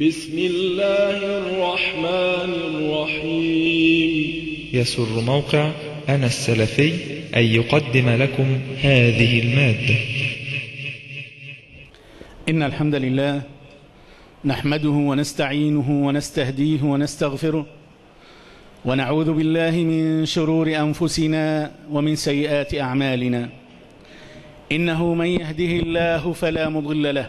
بسم الله الرحمن الرحيم يسر موقع أنا السلفي أن يقدم لكم هذه المادة إن الحمد لله نحمده ونستعينه ونستهديه ونستغفره ونعوذ بالله من شرور أنفسنا ومن سيئات أعمالنا إنه من يهده الله فلا مضل له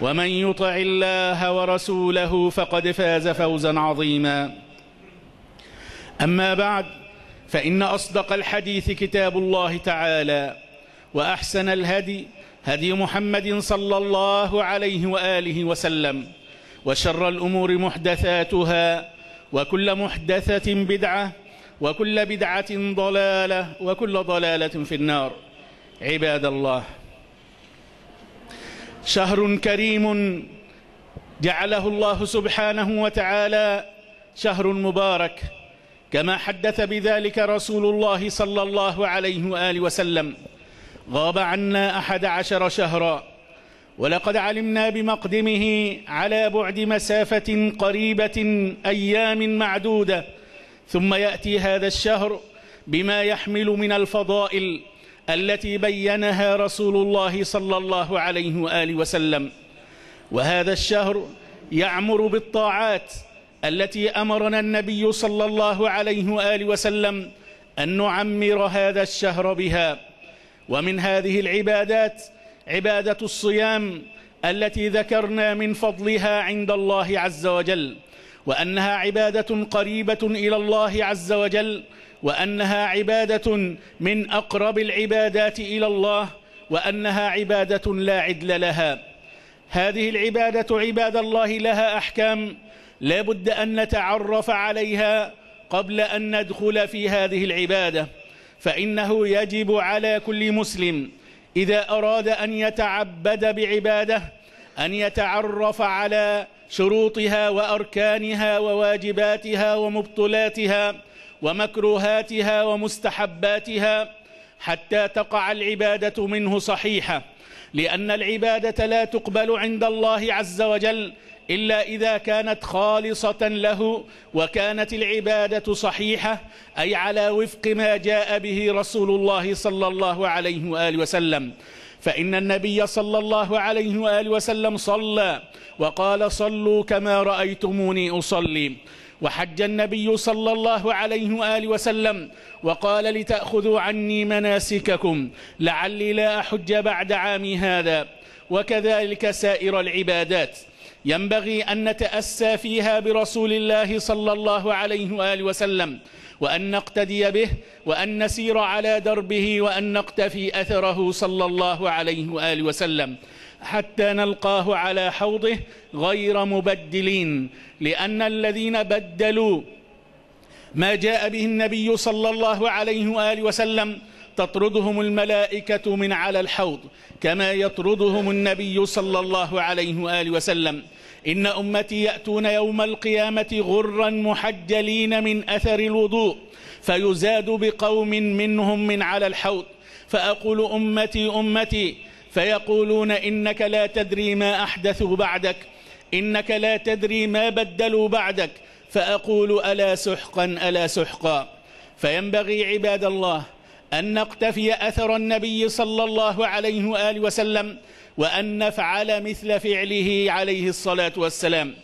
ومن يطع الله ورسوله فقد فاز فوزا عظيما أما بعد فإن أصدق الحديث كتاب الله تعالى وأحسن الهدي هدي محمد صلى الله عليه وآله وسلم وشر الأمور محدثاتها وكل محدثة بدعة وكل بدعة ضلالة وكل ضلالة في النار عباد الله شهر كريم جعله الله سبحانه وتعالى شهر مبارك كما حدث بذلك رسول الله صلى الله عليه وآله وسلم غاب عنا أحد عشر شهرا ولقد علمنا بمقدمه على بعد مسافة قريبة أيام معدودة ثم يأتي هذا الشهر بما يحمل من الفضائل التي بينها رسول الله صلى الله عليه وآله وسلم وهذا الشهر يعمر بالطاعات التي أمرنا النبي صلى الله عليه وآله وسلم أن نعمر هذا الشهر بها ومن هذه العبادات عبادة الصيام التي ذكرنا من فضلها عند الله عز وجل وأنها عبادة قريبة إلى الله عز وجل وأنها عبادة من أقرب العبادات إلى الله وأنها عبادة لا عدل لها هذه العبادة عباد الله لها أحكام لا بد أن نتعرف عليها قبل أن ندخل في هذه العبادة فإنه يجب على كل مسلم إذا أراد أن يتعبد بعبادة أن يتعرف على شروطها وأركانها وواجباتها ومبطلاتها ومكروهاتها ومستحباتها حتى تقع العبادة منه صحيحة لأن العبادة لا تقبل عند الله عز وجل إلا إذا كانت خالصة له وكانت العبادة صحيحة أي على وفق ما جاء به رسول الله صلى الله عليه وآله وسلم فإن النبي صلى الله عليه وآله وسلم صلى وقال صلوا كما رأيتموني أصلي وحج النبي صلى الله عليه وآله وسلم وقال لتأخذوا عني مناسككم لعلي لا أحج بعد عامي هذا وكذلك سائر العبادات ينبغي أن نتأسى فيها برسول الله صلى الله عليه وآله وسلم وأن نقتدي به وأن نسير على دربه وأن نقتفي أثره صلى الله عليه وآله وسلم حتى نلقاه على حوضه غير مبدلين لأن الذين بدلوا ما جاء به النبي صلى الله عليه وآله وسلم تطردهم الملائكة من على الحوض كما يطردهم النبي صلى الله عليه وآله وسلم إن أمتي يأتون يوم القيامة غرا محجلين من أثر الوضوء فيزاد بقوم منهم من على الحوض فأقول أمتي أمتي فيقولون إنك لا تدري ما أحدثوا بعدك إنك لا تدري ما بدلوا بعدك فأقول ألا سحقا ألا سحقا فينبغي عباد الله أن نقتفي أثر النبي صلى الله عليه وآله وسلم وأن نفعل مثل فعله عليه الصلاة والسلام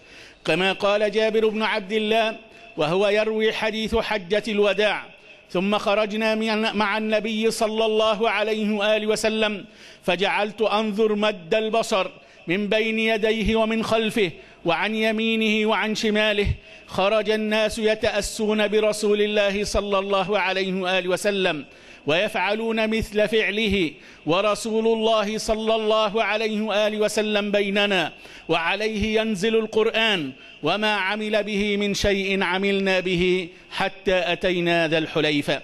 كما قال جابر بن عبد الله وهو يروي حديث حجة الوداع ثم خرجنا مع النبي صلى الله عليه وآله وسلم فجعلت أنظر مد البصر من بين يديه ومن خلفه وعن يمينه وعن شماله خرج الناس يتأسون برسول الله صلى الله عليه وآله وسلم ويفعلون مثل فعله ورسول الله صلى الله عليه وآله وسلم بيننا وعليه ينزل القرآن وما عمل به من شيء عملنا به حتى أتينا ذا الحليفة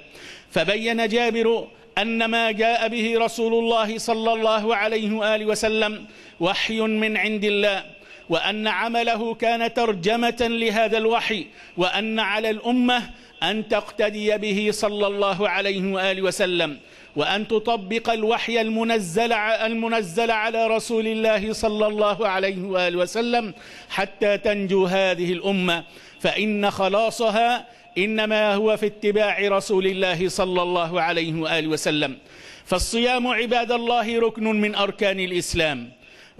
فبين جابر أن ما جاء به رسول الله صلى الله عليه وآله وسلم وحي من عند الله وأن عمله كان ترجمة لهذا الوحي وأن على الأمة أن تقتدي به صلى الله عليه وآله وسلم وأن تطبق الوحي المنزل المنزل على رسول الله صلى الله عليه وآله وسلم حتى تنجو هذه الأمة فإن خلاصها إنما هو في اتباع رسول الله صلى الله عليه وآله وسلم فالصيام عباد الله ركن من أركان الإسلام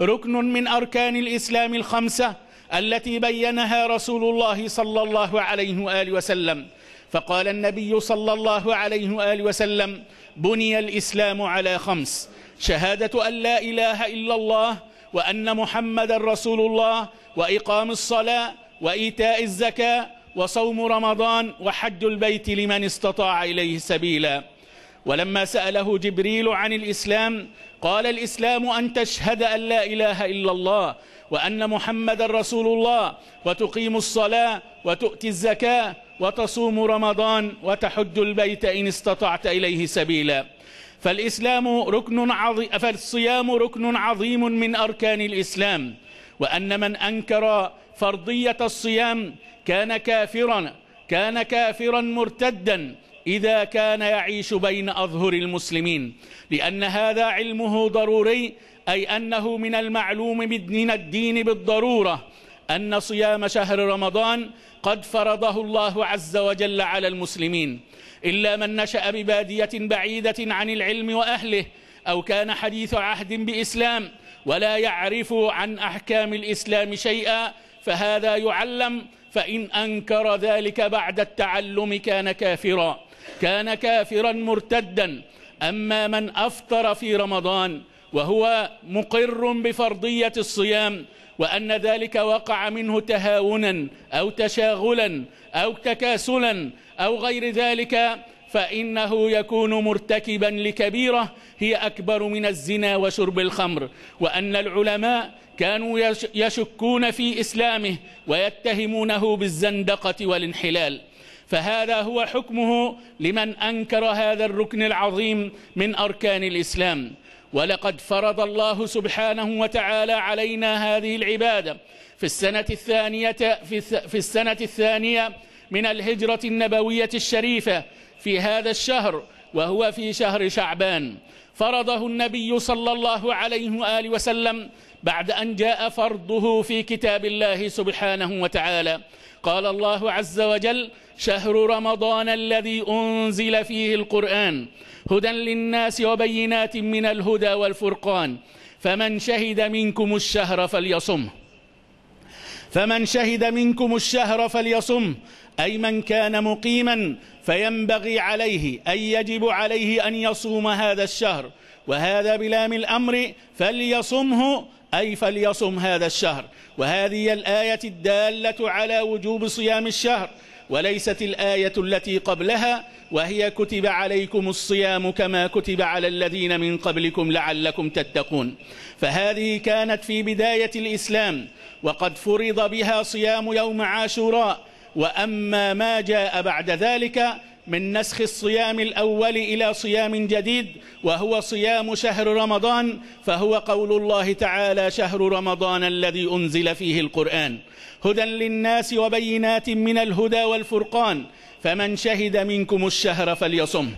ركن من أركان الإسلام الخمسة التي بينها رسول الله صلى الله عليه وآله وسلم فقال النبي صلى الله عليه وآله وسلم بني الإسلام على خمس شهادة أن لا إله إلا الله وأن محمد رسول الله وإقام الصلاة وإيتاء الزكاة وصوم رمضان وحج البيت لمن استطاع إليه سبيلا ولما سأله جبريل عن الإسلام قال الإسلام أن تشهد أن لا إله إلا الله وأن محمد رسول الله وتقيم الصلاة وتؤتي الزكاة وتصوم رمضان وتحج البيت إن استطعت إليه سبيلا فالإسلام ركن عظيم فالصيام ركن عظيم من أركان الإسلام وأن من أنكر فرضية الصيام كان كافرا كان كافرا مرتدا إذا كان يعيش بين أظهر المسلمين لأن هذا علمه ضروري أي أنه من المعلوم من الدين بالضرورة أن صيام شهر رمضان قد فرضه الله عز وجل على المسلمين إلا من نشأ ببادية بعيدة عن العلم وأهله أو كان حديث عهد بإسلام ولا يعرف عن أحكام الإسلام شيئا فهذا يعلم فإن أنكر ذلك بعد التعلم كان كافرا كان كافرا مرتدا أما من أفطر في رمضان وهو مقر بفرضية الصيام وأن ذلك وقع منه تهاونا أو تشاغلا أو تكاسلا أو غير ذلك فإنه يكون مرتكبا لكبيرة هي أكبر من الزنا وشرب الخمر وأن العلماء كانوا يشكون في إسلامه ويتهمونه بالزندقة والانحلال فهذا هو حكمه لمن أنكر هذا الركن العظيم من أركان الإسلام ولقد فرض الله سبحانه وتعالى علينا هذه العبادة في السنة الثانية في السنة الثانية من الهجرة النبوية الشريفة في هذا الشهر وهو في شهر شعبان فرضه النبي صلى الله عليه وآله وسلم بعد أن جاء فرضه في كتاب الله سبحانه وتعالى قال الله عز وجل شهر رمضان الذي أنزل فيه القرآن هدى للناس وبينات من الهدى والفرقان فمن شهد منكم الشهر فليصمه فمن شهد منكم الشهر فليصم أي من كان مقيما فينبغي عليه أي يجب عليه أن يصوم هذا الشهر وهذا بلام الأمر فليصمه أي فليصم هذا الشهر وهذه الآية الدالة على وجوب صيام الشهر وليست الآية التي قبلها وهي كتب عليكم الصيام كما كتب على الذين من قبلكم لعلكم تتقون فهذه كانت في بداية الإسلام وقد فرض بها صيام يوم عاشوراء وأما ما جاء بعد ذلك من نسخ الصيام الأول إلى صيام جديد وهو صيام شهر رمضان فهو قول الله تعالى شهر رمضان الذي أنزل فيه القرآن هدى للناس وبينات من الهدى والفرقان فمن شهد منكم الشهر فليصمه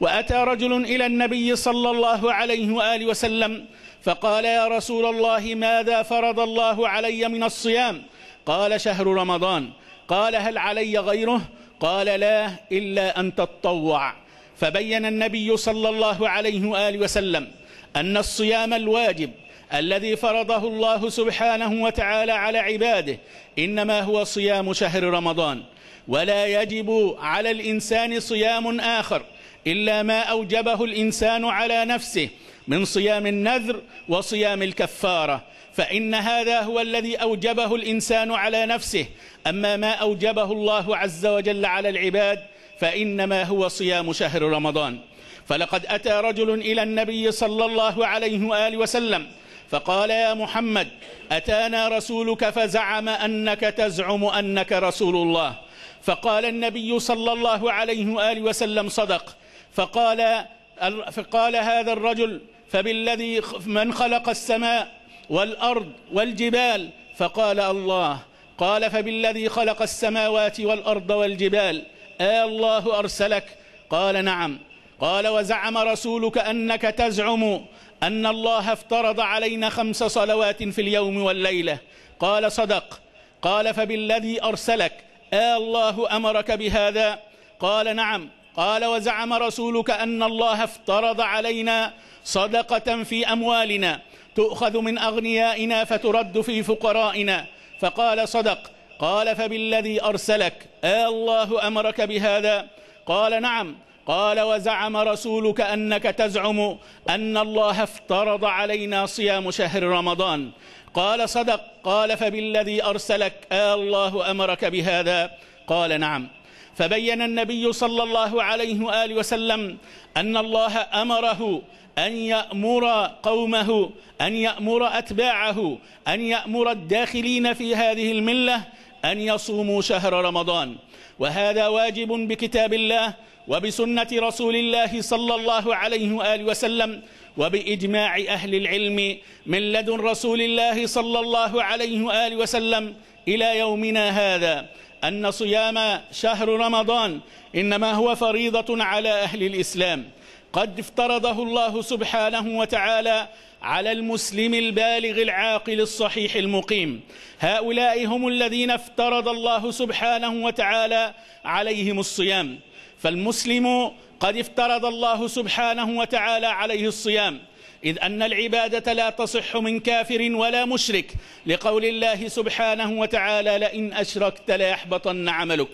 وأتى رجل إلى النبي صلى الله عليه وآله وسلم فقال يا رسول الله ماذا فرض الله علي من الصيام قال شهر رمضان قال هل علي غيره قال لا إلا أن تتطوع فبين النبي صلى الله عليه وآله وسلم أن الصيام الواجب الذي فرضه الله سبحانه وتعالى على عباده إنما هو صيام شهر رمضان ولا يجب على الإنسان صيام آخر إلا ما أوجبه الإنسان على نفسه من صيام النذر وصيام الكفارة فإن هذا هو الذي أوجبه الإنسان على نفسه أما ما أوجبه الله عز وجل على العباد فإنما هو صيام شهر رمضان فلقد أتى رجل إلى النبي صلى الله عليه وآله وسلم فقال يا محمد أتانا رسولك فزعم أنك تزعم أنك رسول الله فقال النبي صلى الله عليه وآله وسلم صدق فقال, فقال هذا الرجل فبالذي من خلق السماء والأرض والجبال فقال الله قال فبالذي خلق السماوات والأرض والجبال آه الله أرسلك قال نعم قال وزعم رسولك أنك تزعم أن الله افترض علينا خمس صلوات في اليوم والليلة قال صدق قال فبالذي أرسلك آه الله أمرك بهذا قال نعم قال وزعم رسولك أن الله افترض علينا صدقة في أموالنا تؤخذ من أغنيائنا فترد في فقرائنا فقال صدق قال فبالذي أرسلك آه الله أمرك بهذا قال نعم قال وزعم رسولك أنك تزعم أن الله افترض علينا صيام شهر رمضان قال صدق قال فبالذي أرسلك آه الله أمرك بهذا قال نعم فبين النبي صلى الله عليه وآله وسلم أن الله أمره أن يأمر قومه أن يأمر أتباعه أن يأمر الداخلين في هذه الملة أن يصوموا شهر رمضان وهذا واجب بكتاب الله وبسنة رسول الله صلى الله عليه وآله وسلم وبإجماع أهل العلم من لدن رسول الله صلى الله عليه وآله وسلم إلى يومنا هذا أن صيام شهر رمضان إنما هو فريضة على أهل الإسلام قد افترضه الله سبحانه وتعالى على المسلم البالغ العاقل الصحيح المقيم هؤلاء هم الذين افترض الله سبحانه وتعالى عليهم الصيام فالمسلم قد افترض الله سبحانه وتعالى عليه الصيام إذ أن العبادة لا تصح من كافر ولا مشرك لقول الله سبحانه وتعالى لئن أشركت ليحبطن عملك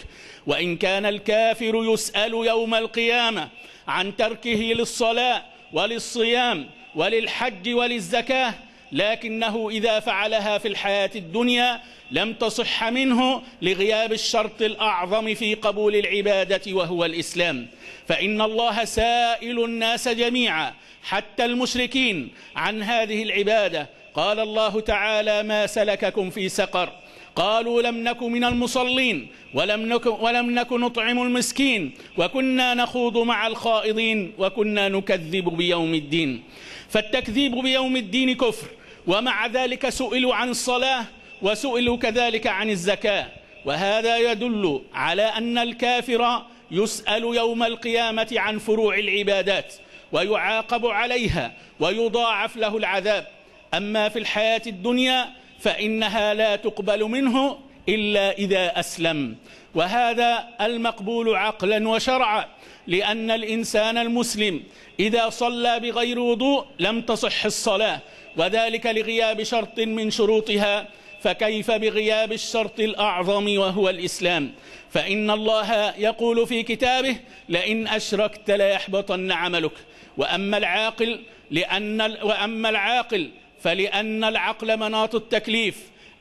وإن كان الكافر يسأل يوم القيامة عن تركه للصلاة وللصيام وللحج وللزكاة لكنه إذا فعلها في الحياة الدنيا لم تصح منه لغياب الشرط الأعظم في قبول العبادة وهو الإسلام فإن الله سائل الناس جميعا حتى المشركين عن هذه العبادة قال الله تعالى ما سلككم في سقر قالوا لم نك من المصلين ولم نك, ولم نك نطعم المسكين وكنا نخوض مع الخائضين وكنا نكذب بيوم الدين فالتكذيب بيوم الدين كفر ومع ذلك سئلوا عن الصلاة وسئلوا كذلك عن الزكاة وهذا يدل على أن الكافر يسأل يوم القيامة عن فروع العبادات ويعاقب عليها ويضاعف له العذاب أما في الحياة الدنيا فإنها لا تقبل منه إلا إذا أسلم وهذا المقبول عقلا وشرعا لأن الإنسان المسلم إذا صلى بغير وضوء لم تصح الصلاة وذلك لغياب شرط من شروطها فكيف بغياب الشرط الأعظم وهو الإسلام فإن الله يقول في كتابه لئن أشركت ليحبطن عملك وأما العاقل لأن وأما العاقل فلأن العقل مناط التكليف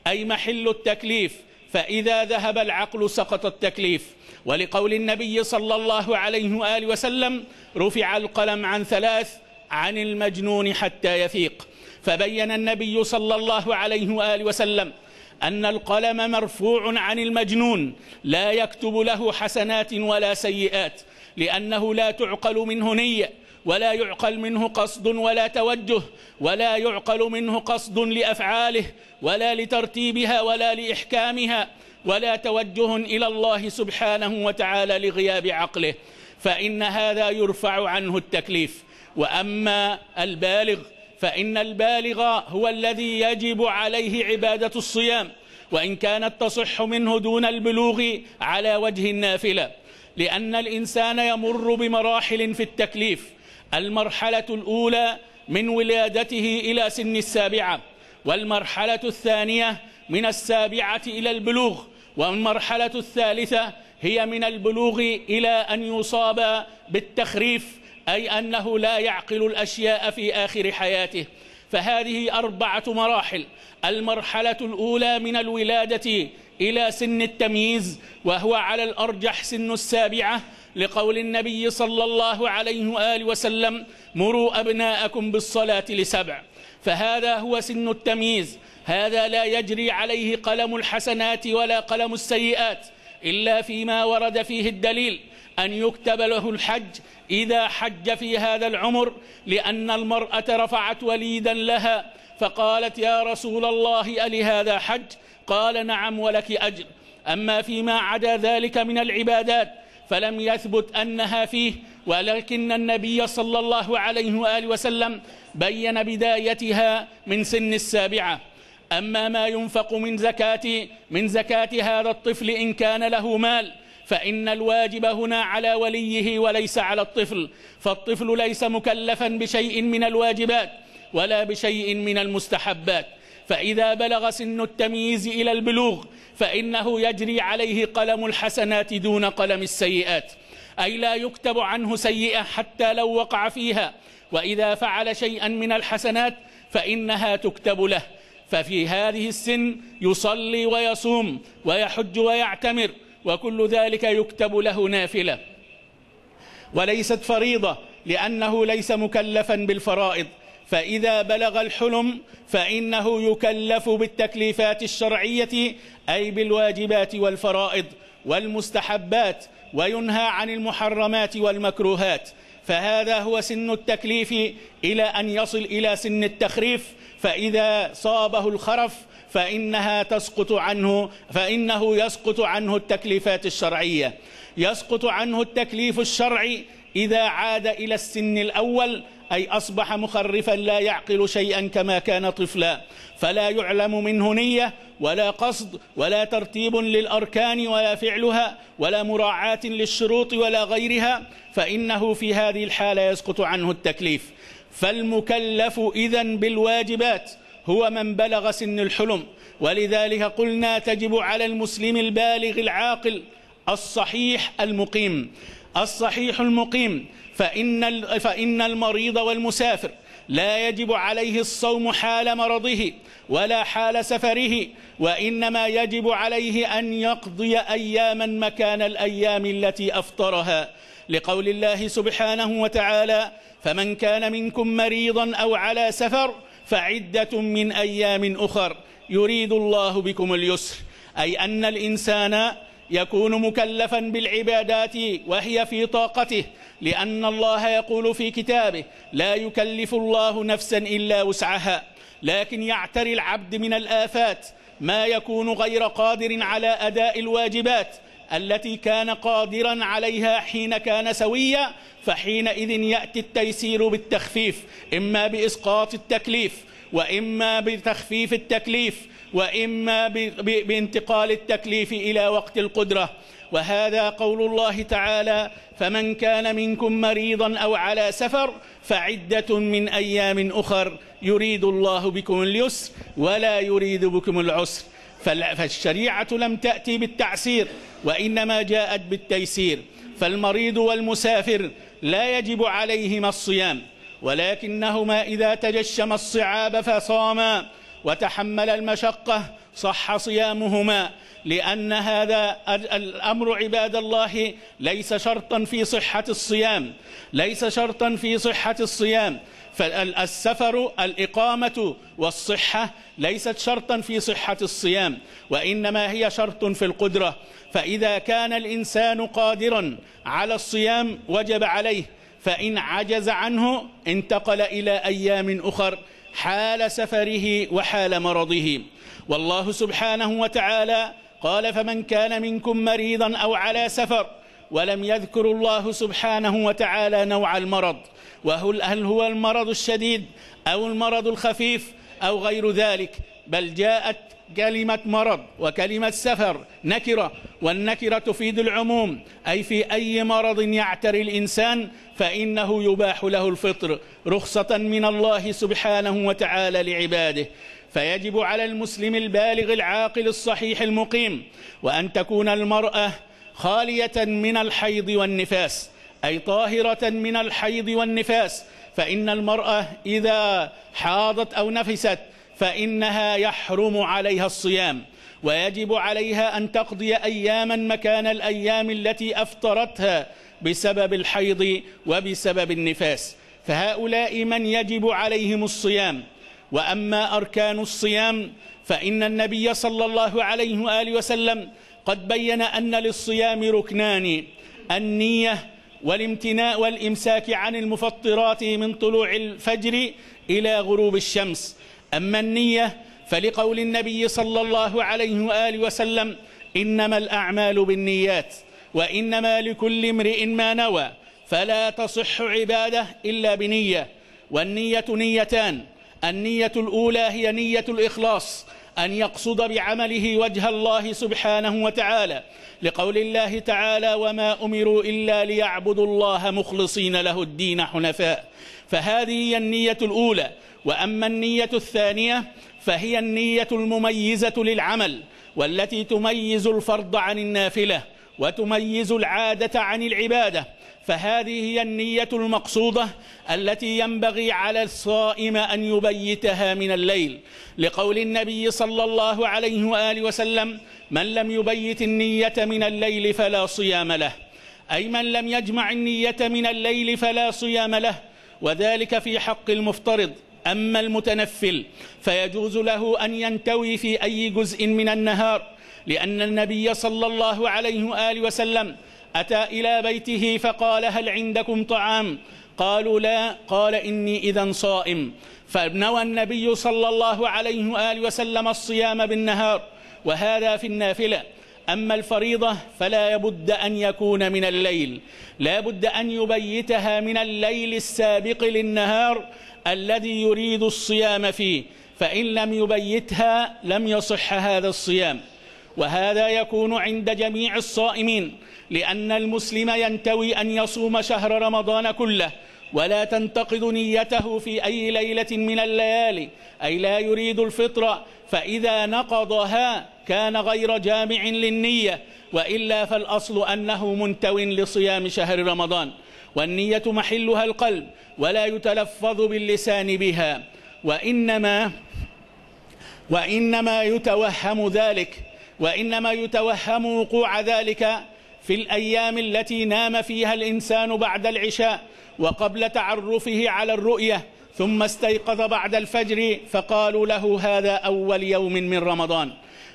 أي محل التكليف فإذا ذهب العقل سقط التكليف ولقول النبي صلى الله عليه وآله وسلم رفع القلم عن ثلاث عن المجنون حتى يفيق فبين النبي صلى الله عليه وآله وسلم أن القلم مرفوع عن المجنون لا يكتب له حسنات ولا سيئات لأنه لا تعقل منه نية ولا يعقل منه قصد ولا توجه ولا يعقل منه قصد لأفعاله ولا لترتيبها ولا لإحكامها ولا توجه إلى الله سبحانه وتعالى لغياب عقله فإن هذا يرفع عنه التكليف وأما البالغ فإن البالغ هو الذي يجب عليه عبادة الصيام وإن كانت تصح منه دون البلوغ على وجه النافلة لأن الإنسان يمر بمراحل في التكليف المرحلة الأولى من ولادته إلى سن السابعة والمرحلة الثانية من السابعة إلى البلوغ والمرحلة الثالثة هي من البلوغ إلى أن يصاب بالتخريف أي أنه لا يعقل الأشياء في آخر حياته فهذه أربعة مراحل المرحلة الأولى من الولادة إلى سن التمييز وهو على الأرجح سن السابعة لقول النبي صلى الله عليه وآله وسلم مروا أبناءكم بالصلاة لسبع فهذا هو سن التمييز هذا لا يجري عليه قلم الحسنات ولا قلم السيئات إلا فيما ورد فيه الدليل أن يكتب له الحج إذا حج في هذا العمر لأن المرأة رفعت وليدا لها فقالت يا رسول الله ألي هذا حج قال نعم ولك أجر أما فيما عدا ذلك من العبادات فلم يثبت أنها فيه ولكن النبي صلى الله عليه وآله وسلم بين بدايتها من سن السابعة أما ما ينفق من زكاة من زكاة هذا الطفل إن كان له مال فإن الواجب هنا على وليه وليس على الطفل فالطفل ليس مكلفا بشيء من الواجبات ولا بشيء من المستحبات فإذا بلغ سن التمييز إلى البلوغ فإنه يجري عليه قلم الحسنات دون قلم السيئات أي لا يكتب عنه سيئة حتى لو وقع فيها وإذا فعل شيئا من الحسنات فإنها تكتب له ففي هذه السن يصلي ويصوم ويحج ويعتمر وكل ذلك يكتب له نافلة وليست فريضة لأنه ليس مكلفا بالفرائض فإذا بلغ الحلم فإنه يكلف بالتكليفات الشرعية أي بالواجبات والفرائض والمستحبات وينهى عن المحرمات والمكروهات فهذا هو سن التكليف إلى أن يصل إلى سن التخريف فإذا صابه الخرف فإنها تسقط عنه فإنه يسقط عنه التكليفات الشرعية يسقط عنه التكليف الشرعي إذا عاد إلى السن الأول أي أصبح مخرفا لا يعقل شيئا كما كان طفلا فلا يعلم منه نية ولا قصد ولا ترتيب للأركان ولا فعلها ولا مراعاة للشروط ولا غيرها فإنه في هذه الحالة يسقط عنه التكليف فالمكلف إذا بالواجبات هو من بلغ سن الحلم ولذلك قلنا تجب على المسلم البالغ العاقل الصحيح المقيم الصحيح المقيم فإن, فإن المريض والمسافر لا يجب عليه الصوم حال مرضه ولا حال سفره وإنما يجب عليه أن يقضي أياما مكان الأيام التي أفطرها لقول الله سبحانه وتعالى فمن كان منكم مريضا أو على سفر فعدة من أيام أخر يريد الله بكم اليسر أي أن الإنسان يكون مكلفا بالعبادات وهي في طاقته لأن الله يقول في كتابه لا يكلف الله نفسا إلا وسعها لكن يعتري العبد من الآفات ما يكون غير قادر على أداء الواجبات التي كان قادرا عليها حين كان سويا فحينئذ يأتي التيسير بالتخفيف إما بإسقاط التكليف وإما بتخفيف التكليف وإما بانتقال التكليف إلى وقت القدرة وهذا قول الله تعالى فمن كان منكم مريضا أو على سفر فعدة من أيام أخر يريد الله بكم اليسر ولا يريد بكم العسر فالشريعة لم تأتي بالتعسير وإنما جاءت بالتيسير فالمريض والمسافر لا يجب عليهما الصيام ولكنهما إذا تجشم الصعاب فصاما وتحمل المشقة صح صيامهما لأن هذا الأمر عباد الله ليس شرطا في صحة الصيام ليس شرطا في صحة الصيام فالسفر الإقامة والصحة ليست شرطا في صحة الصيام وإنما هي شرط في القدرة فإذا كان الإنسان قادرا على الصيام وجب عليه فإن عجز عنه انتقل إلى أيام أخر حال سفره وحال مرضه والله سبحانه وتعالى قال فمن كان منكم مريضا أو على سفر ولم يذكر الله سبحانه وتعالى نوع المرض وهل هو المرض الشديد أو المرض الخفيف أو غير ذلك بل جاءت كلمة مرض وكلمة سفر نكرة والنكرة تفيد العموم أي في أي مرض يعتري الإنسان فإنه يباح له الفطر رخصة من الله سبحانه وتعالى لعباده فيجب على المسلم البالغ العاقل الصحيح المقيم وأن تكون المرأة خالية من الحيض والنفاس أي طاهرة من الحيض والنفاس فإن المرأة إذا حاضت أو نفست فإنها يحرم عليها الصيام ويجب عليها أن تقضي أياما مكان الأيام التي أفطرتها بسبب الحيض وبسبب النفاس فهؤلاء من يجب عليهم الصيام وأما أركان الصيام فإن النبي صلى الله عليه وآله وسلم قد بين أن للصيام ركنان النية والامتناء والإمساك عن المفطرات من طلوع الفجر إلى غروب الشمس أما النية فلقول النبي صلى الله عليه وآله وسلم إنما الأعمال بالنيات وإنما لكل امرئ ما نوى فلا تصح عبادة إلا بنية والنية نيتان النية الأولى هي نية الإخلاص أن يقصد بعمله وجه الله سبحانه وتعالى لقول الله تعالى وما أمروا إلا ليعبدوا الله مخلصين له الدين حنفاء فهذه هي النية الأولى وأما النية الثانية فهي النية المميزة للعمل والتي تميز الفرض عن النافلة وتميز العادة عن العبادة فهذه هي النية المقصودة التي ينبغي على الصائم أن يبيتها من الليل لقول النبي صلى الله عليه وآله وسلم من لم يبيت النية من الليل فلا صيام له أي من لم يجمع النية من الليل فلا صيام له وذلك في حق المفترض أما المتنفل فيجوز له أن ينتوي في أي جزء من النهار لأن النبي صلى الله عليه وآله وسلم أتى إلى بيته فقال هل عندكم طعام قالوا لا قال إني إذا صائم فنوى النبي صلى الله عليه وآله وسلم الصيام بالنهار وهذا في النافلة أما الفريضة فلا يبد أن يكون من الليل لا بد أن يبيتها من الليل السابق للنهار الذي يريد الصيام فيه فإن لم يبيتها لم يصح هذا الصيام وهذا يكون عند جميع الصائمين لأن المسلم ينتوي أن يصوم شهر رمضان كله ولا تنتقد نيته في أي ليلة من الليالي أي لا يريد الفطر فإذا نقضها كان غير جامع للنية وإلا فالأصل أنه منتو لصيام شهر رمضان والنية محلها القلب ولا يتلفظ باللسان بها وإنما وإنما يتوهم ذلك وإنما يتوهم وقوع ذلك في الأيام التي نام فيها الإنسان بعد العشاء وقبل تعرفه على الرؤية ثم استيقظ بعد الفجر فقالوا له هذا أول يوم من رمضان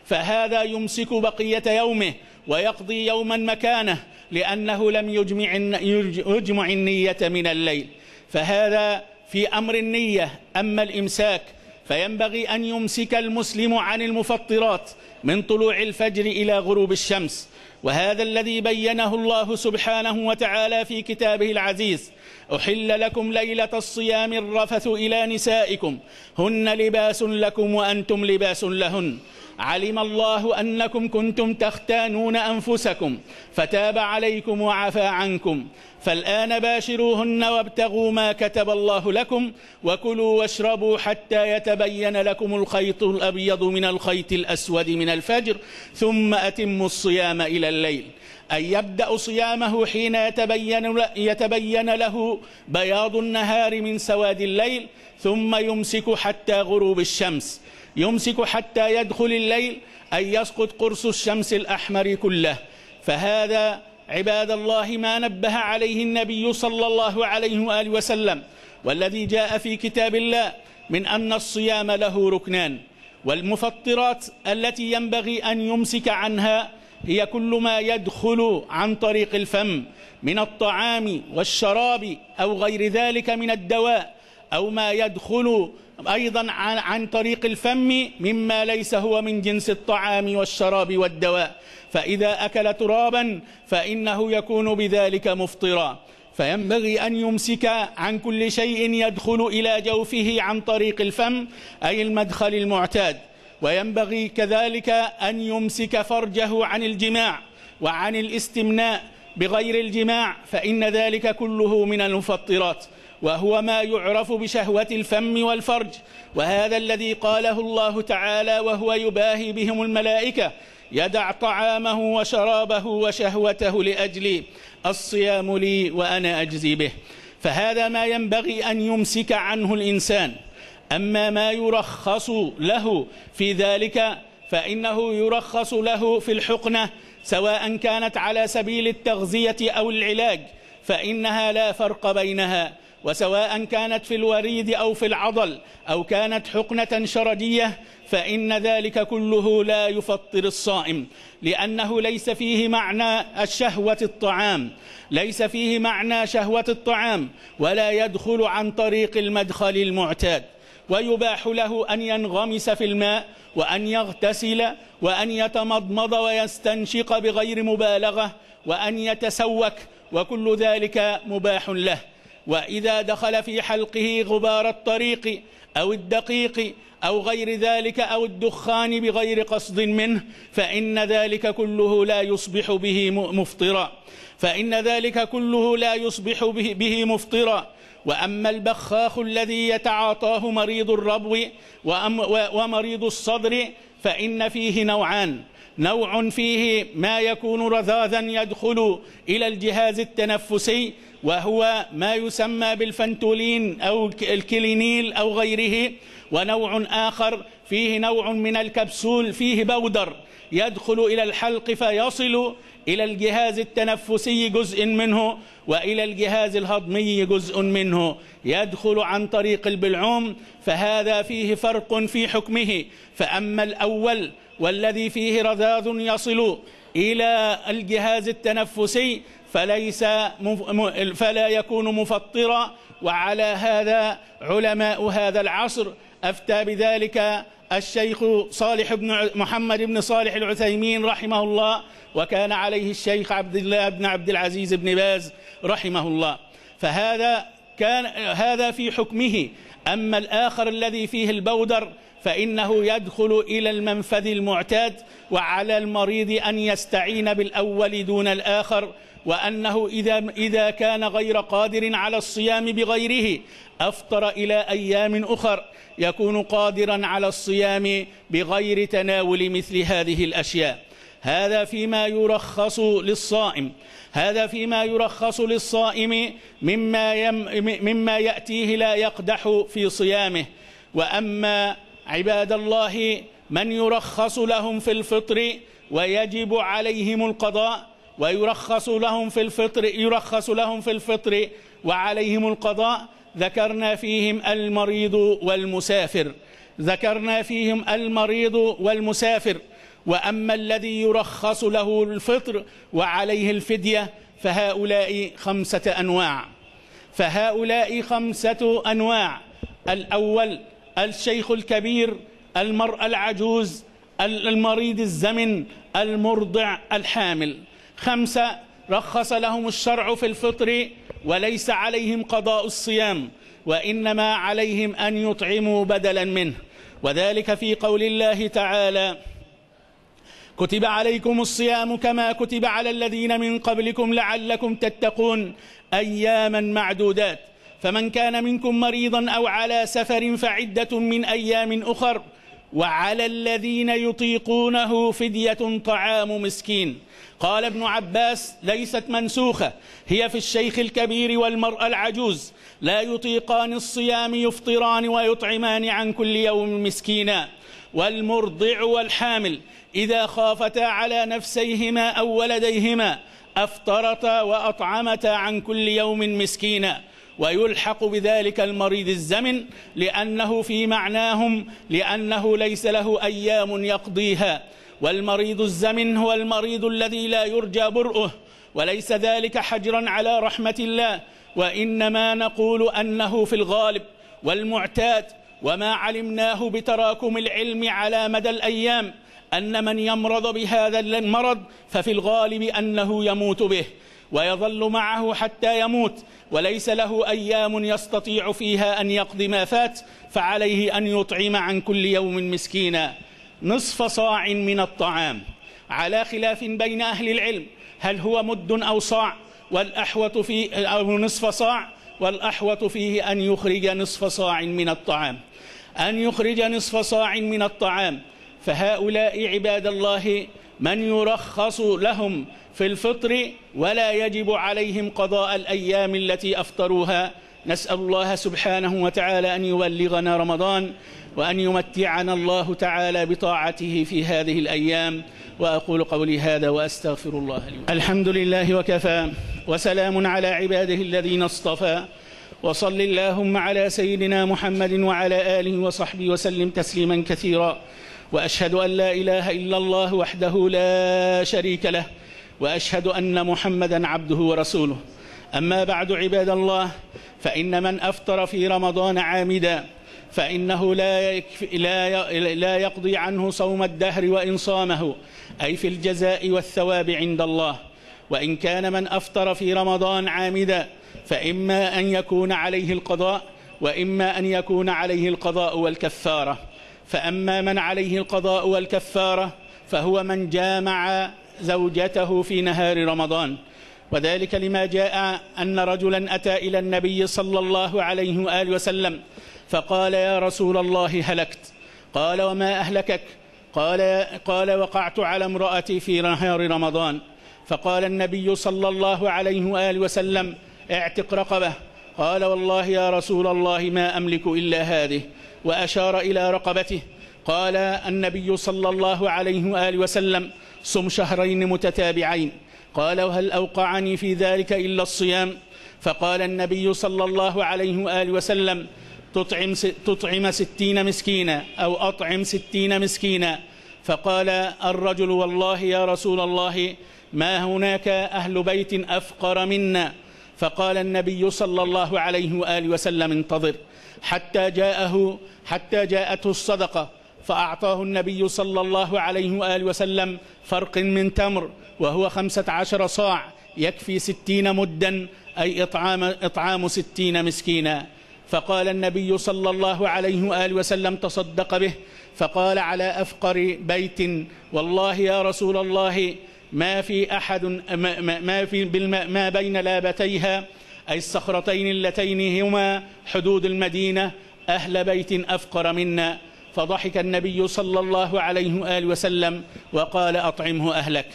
فهذا يمسك بقية يومه ويقضي يوما مكانه لأنه لم يجمع, يجمع النية من الليل فهذا في أمر النية أما الإمساك فينبغي أن يمسك المسلم عن المفطرات من طلوع الفجر إلى غروب الشمس وهذا الذي بينه الله سبحانه وتعالى في كتابه العزيز أحل لكم ليلة الصيام الرفث إلى نسائكم هن لباس لكم وأنتم لباس لهن علم الله أنكم كنتم تختانون أنفسكم فتاب عليكم وعفى عنكم فالآن باشروهن وابتغوا ما كتب الله لكم وكلوا واشربوا حتى يتبين لكم الخيط الأبيض من الخيط الأسود من الفجر ثم أتموا الصيام إلى الليل أن يبدأ صيامه حين يتبين, يتبين له بياض النهار من سواد الليل ثم يمسك حتى غروب الشمس يمسك حتى يدخل الليل أن يسقط قرص الشمس الأحمر كله فهذا عباد الله ما نبه عليه النبي صلى الله عليه وآله وسلم والذي جاء في كتاب الله من أن الصيام له ركنان والمفطرات التي ينبغي أن يمسك عنها هي كل ما يدخل عن طريق الفم من الطعام والشراب أو غير ذلك من الدواء أو ما يدخل أيضا عن, طريق الفم مما ليس هو من جنس الطعام والشراب والدواء فإذا أكل ترابا فإنه يكون بذلك مفطرا فينبغي أن يمسك عن كل شيء يدخل إلى جوفه عن طريق الفم أي المدخل المعتاد وينبغي كذلك أن يمسك فرجه عن الجماع وعن الاستمناء بغير الجماع فإن ذلك كله من المفطرات وهو ما يعرف بشهوة الفم والفرج وهذا الذي قاله الله تعالى وهو يباهي بهم الملائكة يدع طعامه وشرابه وشهوته لأجلي الصيام لي وأنا أجزي به فهذا ما ينبغي أن يمسك عنه الإنسان أما ما يرخص له في ذلك فإنه يرخص له في الحقنة سواء كانت على سبيل التغذية أو العلاج فإنها لا فرق بينها وسواء كانت في الوريد أو في العضل أو كانت حقنة شردية فإن ذلك كله لا يفطر الصائم لأنه ليس فيه معنى الشهوة الطعام ليس فيه معنى شهوة الطعام ولا يدخل عن طريق المدخل المعتاد ويباح له أن ينغمس في الماء وأن يغتسل وأن يتمضمض ويستنشق بغير مبالغة وأن يتسوك وكل ذلك مباح له وإذا دخل في حلقه غبار الطريق أو الدقيق أو غير ذلك أو الدخان بغير قصد منه فإن ذلك كله لا يصبح به مفطرا فإن ذلك كله لا يصبح به, به مفطرا وأما البخاخ الذي يتعاطاه مريض الربو ومريض الصدر فإن فيه نوعان نوع فيه ما يكون رذاذا يدخل إلى الجهاز التنفسي وهو ما يسمى بالفنتولين أو الكلينيل أو غيره ونوع آخر فيه نوع من الكبسول فيه بودر يدخل إلى الحلق فيصل إلى الجهاز التنفسي جزء منه وإلى الجهاز الهضمي جزء منه يدخل عن طريق البلعوم فهذا فيه فرق في حكمه فأما الأول والذي فيه رذاذ يصل إلى الجهاز التنفسي فليس فلا يكون مفطرا وعلى هذا علماء هذا العصر أفتى بذلك الشيخ صالح بن محمد بن صالح العثيمين رحمه الله وكان عليه الشيخ عبد الله بن عبد العزيز بن باز رحمه الله فهذا كان هذا في حكمه أما الآخر الذي فيه البودر فإنه يدخل إلى المنفذ المعتاد وعلى المريض أن يستعين بالأول دون الآخر وأنه إذا, إذا كان غير قادر على الصيام بغيره أفطر إلى أيام أخر يكون قادرا على الصيام بغير تناول مثل هذه الأشياء هذا فيما يرخص للصائم هذا فيما يرخص للصائم مما, يم مما يأتيه لا يقدح في صيامه وأما عباد الله من يرخص لهم في الفطر ويجب عليهم القضاء ويرخص لهم في الفطر يرخص لهم في الفطر وعليهم القضاء ذكرنا فيهم المريض والمسافر ذكرنا فيهم المريض والمسافر وأما الذي يرخص له الفطر وعليه الفدية فهؤلاء خمسة أنواع فهؤلاء خمسة أنواع الأول الشيخ الكبير المرأة العجوز المريض الزمن المرضع الحامل خمسة رخص لهم الشرع في الفطر وليس عليهم قضاء الصيام وإنما عليهم أن يطعموا بدلا منه وذلك في قول الله تعالى كتب عليكم الصيام كما كتب على الذين من قبلكم لعلكم تتقون أياما معدودات فمن كان منكم مريضا أو على سفر فعدة من أيام أخر وعلى الذين يطيقونه فدية طعام مسكين قال ابن عباس ليست منسوخة هي في الشيخ الكبير والمرأة العجوز لا يطيقان الصيام يفطران ويطعمان عن كل يوم مسكينا والمرضع والحامل إذا خافتا على نفسيهما أو ولديهما أفطرتا وأطعمتا عن كل يوم مسكينا ويلحق بذلك المريض الزمن لأنه في معناهم لأنه ليس له أيام يقضيها والمريض الزمن هو المريض الذي لا يرجى برؤه وليس ذلك حجرا على رحمة الله وإنما نقول أنه في الغالب والمعتاد وما علمناه بتراكم العلم على مدى الأيام أن من يمرض بهذا المرض ففي الغالب أنه يموت به ويظل معه حتى يموت وليس له أيام يستطيع فيها أن يقضي ما فات فعليه أن يطعم عن كل يوم مسكينا نصف صاع من الطعام على خلاف بين أهل العلم هل هو مد أو صاع والأحوط في أو نصف صاع والأحوط فيه أن يخرج نصف صاع من الطعام أن يخرج نصف صاع من الطعام فهؤلاء عباد الله من يرخص لهم في الفطر ولا يجب عليهم قضاء الأيام التي أفطروها نسأل الله سبحانه وتعالى أن يبلغنا رمضان وأن يمتعنا الله تعالى بطاعته في هذه الأيام وأقول قولي هذا وأستغفر الله لي الحمد لله وكفى وسلام على عباده الذين اصطفى وصل اللهم على سيدنا محمد وعلى آله وصحبه وسلم تسليما كثيرا وأشهد أن لا إله إلا الله وحده لا شريك له وأشهد أن محمدا عبده ورسوله أما بعد عباد الله فإن من أفطر في رمضان عامدا فإنه لا, لا, لا يقضي عنه صوم الدهر وإن صامه أي في الجزاء والثواب عند الله وإن كان من أفطر في رمضان عامدا فإما أن يكون عليه القضاء وإما أن يكون عليه القضاء والكفارة فأما من عليه القضاء والكفارة فهو من جامع زوجته في نهار رمضان وذلك لما جاء أن رجلا أتى إلى النبي صلى الله عليه وآله وسلم فقال يا رسول الله هلكت قال وما أهلكك قال, قال وقعت على امرأتي في نهار رمضان فقال النبي صلى الله عليه وآله وسلم اعتق رقبه قال والله يا رسول الله ما أملك إلا هذه وأشار إلى رقبته قال النبي صلى الله عليه وآله وسلم صم شهرين متتابعين قال وهل أوقعني في ذلك إلا الصيام فقال النبي صلى الله عليه وآله وسلم تطعم, تطعم ستين مسكينا أو أطعم ستين مسكينا فقال الرجل والله يا رسول الله ما هناك أهل بيت أفقر منا فقال النبي صلى الله عليه وآله وسلم انتظر حتى جاءه حتى جاءته الصدقة فأعطاه النبي صلى الله عليه وآله وسلم فرق من تمر وهو خمسة عشر صاع يكفي ستين مدا أي إطعام, إطعام ستين مسكينا فقال النبي صلى الله عليه وآله وسلم تصدق به فقال على أفقر بيت والله يا رسول الله ما في أحد ما, ما, في ما بين لابتيها أي الصخرتين اللتين هما حدود المدينة أهل بيت أفقر منا فضحك النبي صلى الله عليه وآله وسلم وقال أطعمه أهلك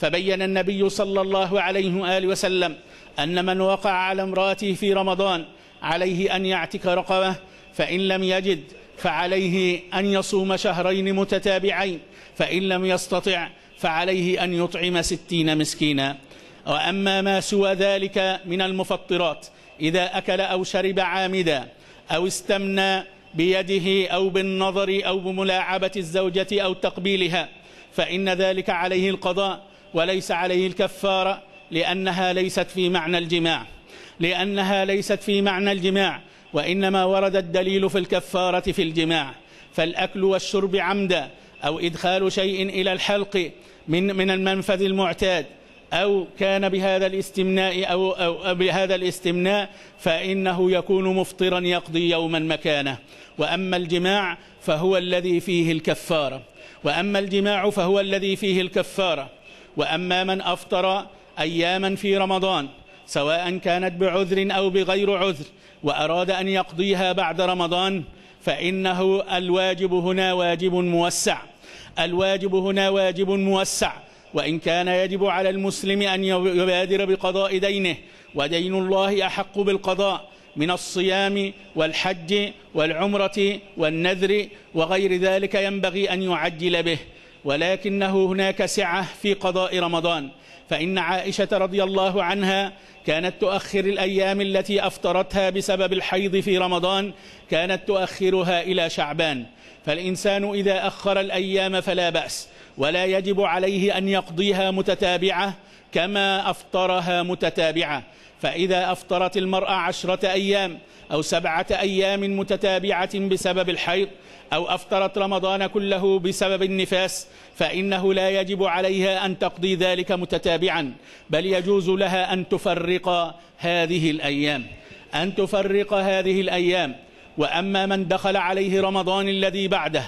فبين النبي صلى الله عليه وآله وسلم أن من وقع على امراته في رمضان عليه أن يعتك رقبه فإن لم يجد فعليه أن يصوم شهرين متتابعين فإن لم يستطع فعليه أن يطعم ستين مسكينا وأما ما سوى ذلك من المفطرات إذا أكل أو شرب عامدا أو استمنى بيده أو بالنظر أو بملاعبة الزوجة أو تقبيلها فإن ذلك عليه القضاء وليس عليه الكفارة لأنها ليست في معنى الجماع لأنها ليست في معنى الجماع وإنما ورد الدليل في الكفارة في الجماع فالأكل والشرب عمدا أو إدخال شيء إلى الحلق من من المنفذ المعتاد أو كان بهذا الاستمناء أو, أو بهذا الاستمناء فإنه يكون مفطرا يقضي يوما مكانه وأما الجماع فهو الذي فيه الكفارة وأما الجماع فهو الذي فيه الكفارة وأما من أفطر أياما في رمضان سواء كانت بعذر أو بغير عذر وأراد أن يقضيها بعد رمضان فإنه الواجب هنا واجب موسع الواجب هنا واجب موسع وإن كان يجب على المسلم أن يبادر بقضاء دينه ودين الله أحق بالقضاء من الصيام والحج والعمرة والنذر وغير ذلك ينبغي أن يعجل به ولكنه هناك سعة في قضاء رمضان فإن عائشة رضي الله عنها كانت تؤخر الأيام التي أفطرتها بسبب الحيض في رمضان كانت تؤخرها إلى شعبان فالإنسان إذا أخر الأيام فلا بأس ولا يجب عليه أن يقضيها متتابعة كما أفطرها متتابعة فإذا أفطرت المرأة عشرة أيام أو سبعة أيام متتابعة بسبب الحيض أو أفطرت رمضان كله بسبب النفاس فإنه لا يجب عليها أن تقضي ذلك متتابعا بل يجوز لها أن تفرق هذه الأيام أن تفرق هذه الأيام وأما من دخل عليه رمضان الذي بعده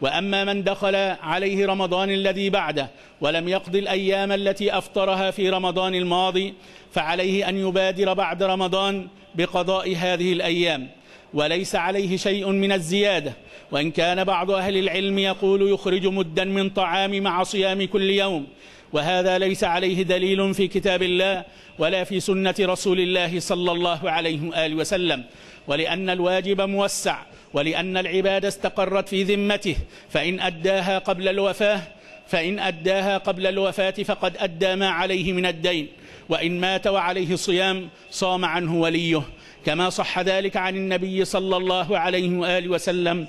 وأما من دخل عليه رمضان الذي بعده ولم يقض الأيام التي أفطرها في رمضان الماضي فعليه أن يبادر بعد رمضان بقضاء هذه الأيام وليس عليه شيء من الزيادة وإن كان بعض أهل العلم يقول يخرج مدا من طعام مع صيام كل يوم وهذا ليس عليه دليل في كتاب الله ولا في سنة رسول الله صلى الله عليه وآله وسلم ولأن الواجب موسع ولأن العبادة استقرت في ذمته فإن أداها قبل الوفاة فإن أداها قبل الوفاة فقد أدى ما عليه من الدين وإن مات وعليه صيام صام عنه وليه كما صح ذلك عن النبي صلى الله عليه وآله وسلم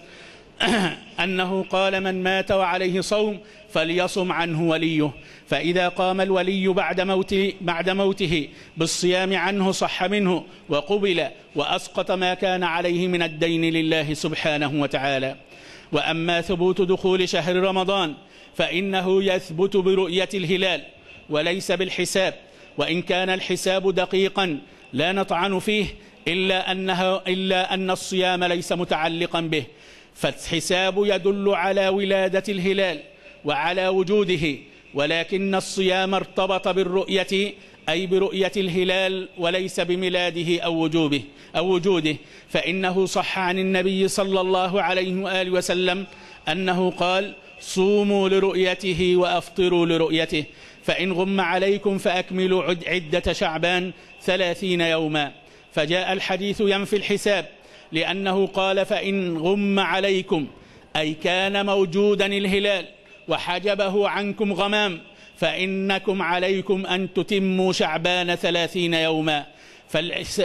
أنه قال من مات وعليه صوم فليصم عنه وليه فإذا قام الولي بعد موته, بعد موته بالصيام عنه صح منه وقبل وأسقط ما كان عليه من الدين لله سبحانه وتعالى وأما ثبوت دخول شهر رمضان فإنه يثبت برؤية الهلال وليس بالحساب وإن كان الحساب دقيقا لا نطعن فيه إلا, أنها إلا أن الصيام ليس متعلقا به فالحساب يدل على ولادة الهلال وعلى وجوده ولكن الصيام ارتبط بالرؤية أي برؤية الهلال وليس بميلاده أو وجوبه أو وجوده فإنه صح عن النبي صلى الله عليه وآله وسلم أنه قال صوموا لرؤيته وأفطروا لرؤيته فإن غم عليكم فأكملوا عدة شعبان ثلاثين يوما فجاء الحديث ينفي الحساب لأنه قال فإن غم عليكم أي كان موجودا الهلال وحجبه عنكم غمام فإنكم عليكم أن تتموا شعبان ثلاثين يوما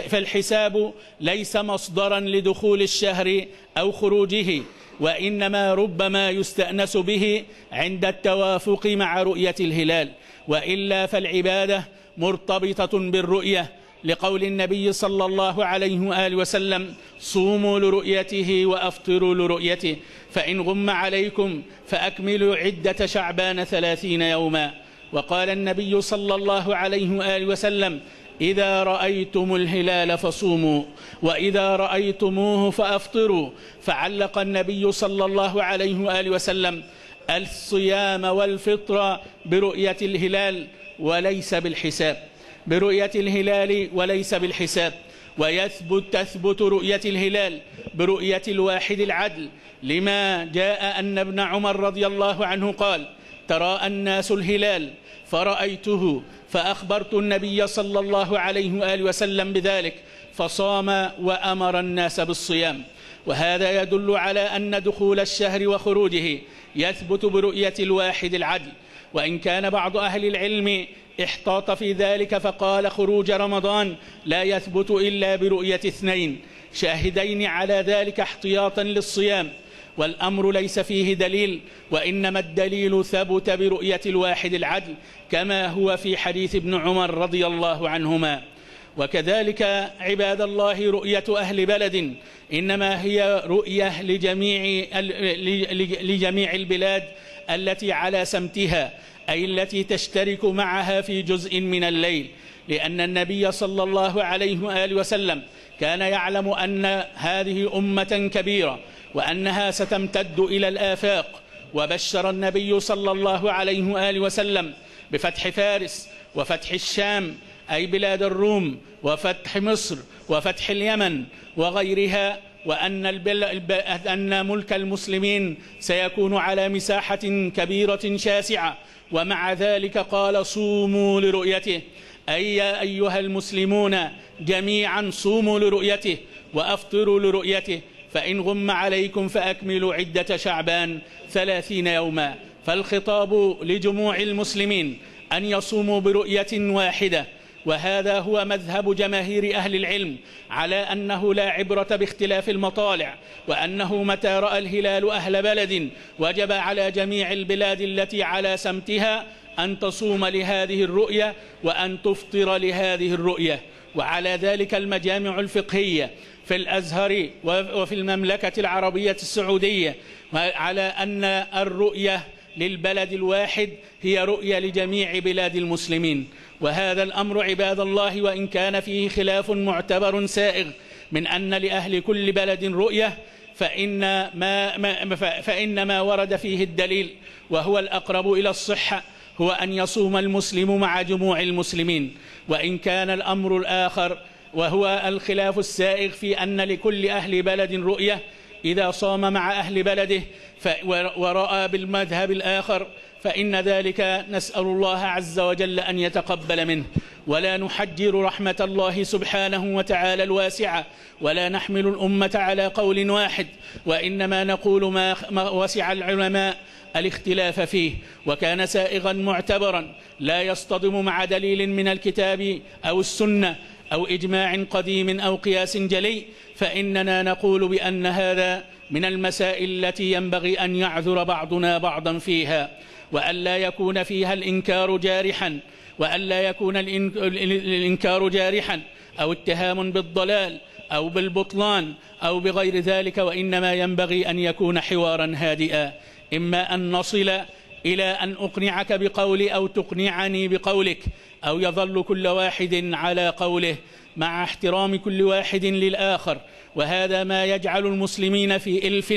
فالحساب ليس مصدرا لدخول الشهر أو خروجه وإنما ربما يستأنس به عند التوافق مع رؤية الهلال وإلا فالعبادة مرتبطة بالرؤية لقول النبي صلى الله عليه وآله وسلم صوموا لرؤيته وأفطروا لرؤيته فإن غم عليكم فأكملوا عدة شعبان ثلاثين يوما وقال النبي صلى الله عليه وآله وسلم إذا رأيتم الهلال فصوموا وإذا رأيتموه فأفطروا فعلق النبي صلى الله عليه وآله وسلم الصيام والفطر برؤية الهلال وليس بالحساب برؤية الهلال وليس بالحساب ويثبت تثبت رؤية الهلال برؤية الواحد العدل لما جاء أن ابن عمر رضي الله عنه قال تراءى الناس الهلال فرأيته فأخبرت النبي صلى الله عليه وآله وسلم بذلك فصام وأمر الناس بالصيام وهذا يدل على أن دخول الشهر وخروجه يثبت برؤية الواحد العدل وإن كان بعض أهل العلم احتاط في ذلك فقال خروج رمضان لا يثبت إلا برؤية اثنين شاهدين على ذلك احتياطا للصيام والأمر ليس فيه دليل وإنما الدليل ثبت برؤية الواحد العدل كما هو في حديث ابن عمر رضي الله عنهما وكذلك عباد الله رؤية أهل بلد إنما هي رؤية لجميع, لجميع البلاد التي على سمتها أي التي تشترك معها في جزء من الليل لأن النبي صلى الله عليه وآله وسلم كان يعلم أن هذه أمة كبيرة وأنها ستمتد إلى الآفاق وبشر النبي صلى الله عليه وآله وسلم بفتح فارس وفتح الشام أي بلاد الروم وفتح مصر وفتح اليمن وغيرها وأن, البل... أن ملك المسلمين سيكون على مساحة كبيرة شاسعة ومع ذلك قال صوموا لرؤيته أي يا أيها المسلمون جميعا صوموا لرؤيته وأفطروا لرؤيته فإن غم عليكم فأكملوا عدة شعبان ثلاثين يوما فالخطاب لجموع المسلمين أن يصوموا برؤية واحدة وهذا هو مذهب جماهير أهل العلم على أنه لا عبرة باختلاف المطالع وأنه متى رأى الهلال أهل بلد وجب على جميع البلاد التي على سمتها أن تصوم لهذه الرؤية وأن تفطر لهذه الرؤية وعلى ذلك المجامع الفقهية في الأزهر وفي المملكة العربية السعودية على أن الرؤية للبلد الواحد هي رؤية لجميع بلاد المسلمين وهذا الأمر عباد الله وإن كان فيه خلاف معتبر سائغ من أن لأهل كل بلد رؤية فإن ما, ما فإن ما ورد فيه الدليل وهو الأقرب إلى الصحة هو أن يصوم المسلم مع جموع المسلمين وإن كان الأمر الآخر وهو الخلاف السائغ في أن لكل أهل بلد رؤية إذا صام مع أهل بلده ورأى بالمذهب الآخر فإن ذلك نسأل الله عز وجل أن يتقبل منه ولا نحجر رحمة الله سبحانه وتعالى الواسعة ولا نحمل الأمة على قول واحد وإنما نقول ما وسع العلماء الاختلاف فيه وكان سائغا معتبرا لا يصطدم مع دليل من الكتاب أو السنة أو إجماع قديم أو قياس جلي فإننا نقول بأن هذا من المسائل التي ينبغي أن يعذر بعضنا بعضا فيها وألا يكون فيها الإنكار جارحا وألا يكون الإنكار جارحا أو اتهام بالضلال أو بالبطلان أو بغير ذلك وإنما ينبغي أن يكون حوارا هادئا إما أن نصل إلى أن أقنعك بقولي أو تقنعني بقولك أو يظل كل واحد على قوله مع احترام كل واحد للآخر وهذا ما يجعل المسلمين في إلف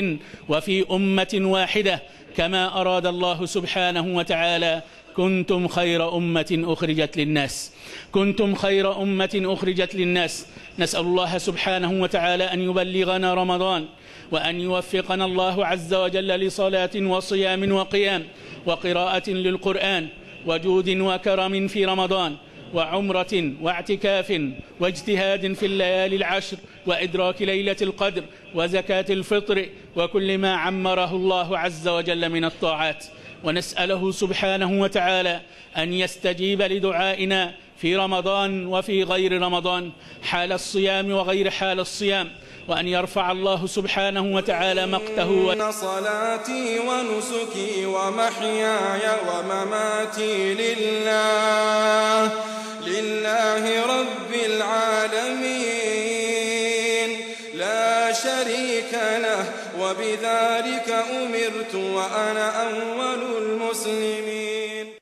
وفي أمة واحدة كما أراد الله سبحانه وتعالى كنتم خير أمة أخرجت للناس كنتم خير أمة أخرجت للناس نسأل الله سبحانه وتعالى أن يبلغنا رمضان وأن يوفقنا الله عز وجل لصلاة وصيام وقيام وقراءة للقرآن وجود وكرم في رمضان وعمرة واعتكاف واجتهاد في الليالي العشر وإدراك ليلة القدر وزكاة الفطر وكل ما عمره الله عز وجل من الطاعات ونسأله سبحانه وتعالى أن يستجيب لدعائنا في رمضان وفي غير رمضان حال الصيام وغير حال الصيام وأن يرفع الله سبحانه وتعالى مقته إن صلاتي ونسكي ومحياي ومماتي لله لله رب العالمين لا شريك له وبذلك أمرت وأنا أول المسلمين